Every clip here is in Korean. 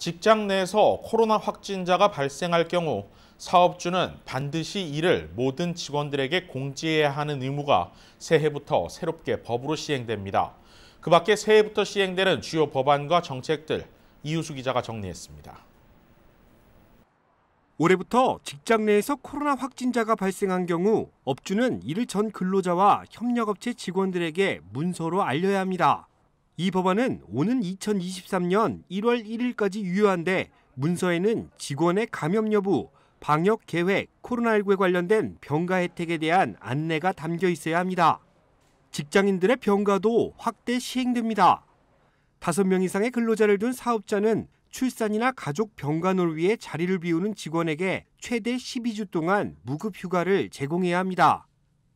직장 내에서 코로나 확진자가 발생할 경우 사업주는 반드시 이를 모든 직원들에게 공지해야 하는 의무가 새해부터 새롭게 법으로 시행됩니다. 그 밖에 새해부터 시행되는 주요 법안과 정책들 이우수 기자가 정리했습니다. 올해부터 직장 내에서 코로나 확진자가 발생한 경우 업주는 이를 전 근로자와 협력업체 직원들에게 문서로 알려야 합니다. 이 법안은 오는 2023년 1월 1일까지 유효한데 문서에는 직원의 감염 여부, 방역 계획, 코로나19에 관련된 병가 혜택에 대한 안내가 담겨 있어야 합니다. 직장인들의 병가도 확대 시행됩니다. 5명 이상의 근로자를 둔 사업자는 출산이나 가족 병간호를 위해 자리를 비우는 직원에게 최대 12주 동안 무급 휴가를 제공해야 합니다.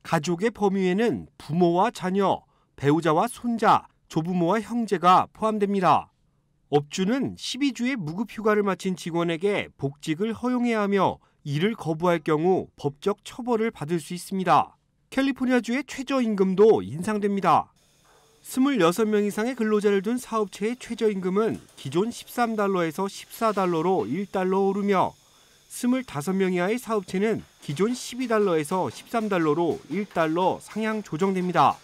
가족의 범위에는 부모와 자녀, 배우자와 손자, 조부모와 형제가 포함됩니다. 업주는 12주의 무급휴가를 마친 직원에게 복직을 허용해야 하며 이를 거부할 경우 법적 처벌을 받을 수 있습니다. 캘리포니아주의 최저임금도 인상됩니다. 26명 이상의 근로자를 둔 사업체의 최저임금은 기존 13달러에서 14달러로 1달러 오르며 25명 이하의 사업체는 기존 12달러에서 13달러로 1달러 상향 조정됩니다.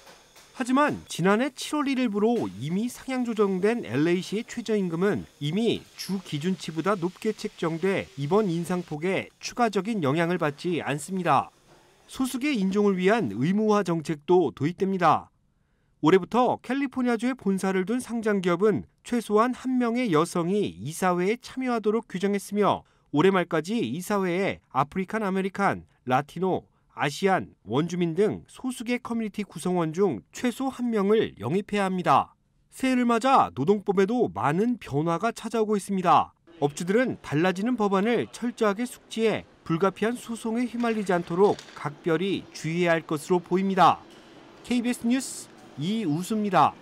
하지만 지난해 7월 1일부로 이미 상향 조정된 LA시의 최저임금은 이미 주 기준치보다 높게 책정돼 이번 인상폭에 추가적인 영향을 받지 않습니다. 소수계 인종을 위한 의무화 정책도 도입됩니다. 올해부터 캘리포니아주에 본사를 둔 상장기업은 최소한 한 명의 여성이 이사회에 참여하도록 규정했으며 올해 말까지 이사회에 아프리칸 아메리칸, 라티노, 아시안, 원주민 등 소수계 커뮤니티 구성원 중 최소 한명을 영입해야 합니다. 새해를 맞아 노동법에도 많은 변화가 찾아오고 있습니다. 업주들은 달라지는 법안을 철저하게 숙지해 불가피한 소송에 휘말리지 않도록 각별히 주의해야 할 것으로 보입니다. KBS 뉴스 이우수입니다.